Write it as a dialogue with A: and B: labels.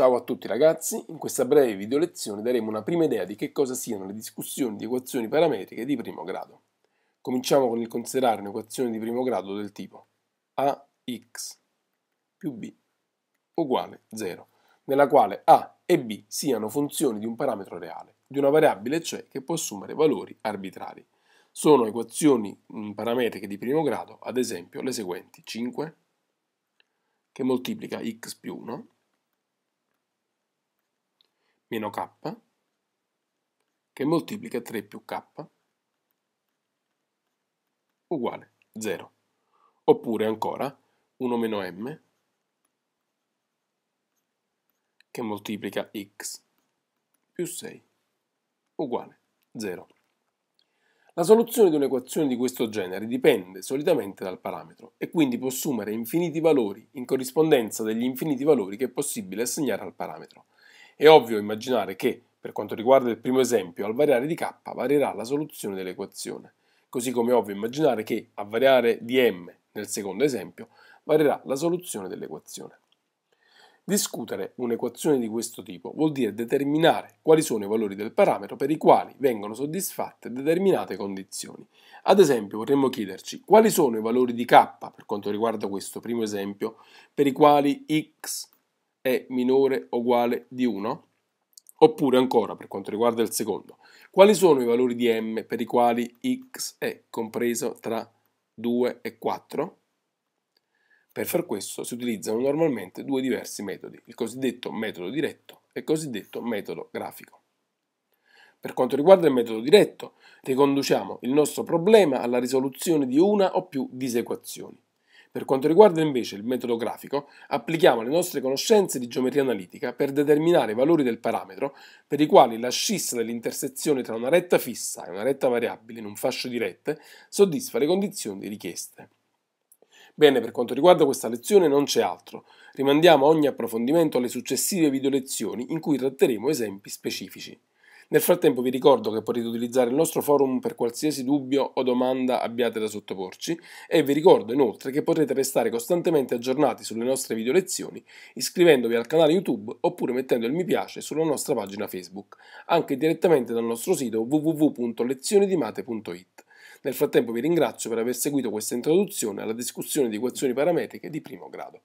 A: Ciao a tutti ragazzi, in questa breve video lezione daremo una prima idea di che cosa siano le discussioni di equazioni parametriche di primo grado. Cominciamo con il considerare un'equazione di primo grado del tipo ax più b uguale 0, nella quale a e b siano funzioni di un parametro reale, di una variabile cioè che può assumere valori arbitrari. Sono equazioni mm, parametriche di primo grado, ad esempio le seguenti 5 che moltiplica x più 1 meno k che moltiplica 3 più k uguale 0. Oppure ancora 1 meno m che moltiplica x più 6 uguale 0. La soluzione di un'equazione di questo genere dipende solitamente dal parametro e quindi può assumere infiniti valori in corrispondenza degli infiniti valori che è possibile assegnare al parametro. È ovvio immaginare che, per quanto riguarda il primo esempio, al variare di k varierà la soluzione dell'equazione, così come è ovvio immaginare che a variare di m nel secondo esempio varierà la soluzione dell'equazione. Discutere un'equazione di questo tipo vuol dire determinare quali sono i valori del parametro per i quali vengono soddisfatte determinate condizioni. Ad esempio vorremmo chiederci quali sono i valori di k per quanto riguarda questo primo esempio per i quali x è minore o uguale di 1? Oppure ancora, per quanto riguarda il secondo, quali sono i valori di m per i quali x è compreso tra 2 e 4? Per far questo si utilizzano normalmente due diversi metodi, il cosiddetto metodo diretto e il cosiddetto metodo grafico. Per quanto riguarda il metodo diretto, riconduciamo il nostro problema alla risoluzione di una o più disequazioni. Per quanto riguarda invece il metodo grafico, applichiamo le nostre conoscenze di geometria analitica per determinare i valori del parametro per i quali la scissa dell'intersezione tra una retta fissa e una retta variabile in un fascio di rette soddisfa le condizioni richieste. Bene, per quanto riguarda questa lezione non c'è altro. Rimandiamo ogni approfondimento alle successive video lezioni in cui tratteremo esempi specifici. Nel frattempo vi ricordo che potete utilizzare il nostro forum per qualsiasi dubbio o domanda abbiate da sottoporci e vi ricordo inoltre che potrete restare costantemente aggiornati sulle nostre video lezioni iscrivendovi al canale YouTube oppure mettendo il mi piace sulla nostra pagina Facebook, anche direttamente dal nostro sito www.lezionidimate.it. Nel frattempo vi ringrazio per aver seguito questa introduzione alla discussione di equazioni parametriche di primo grado.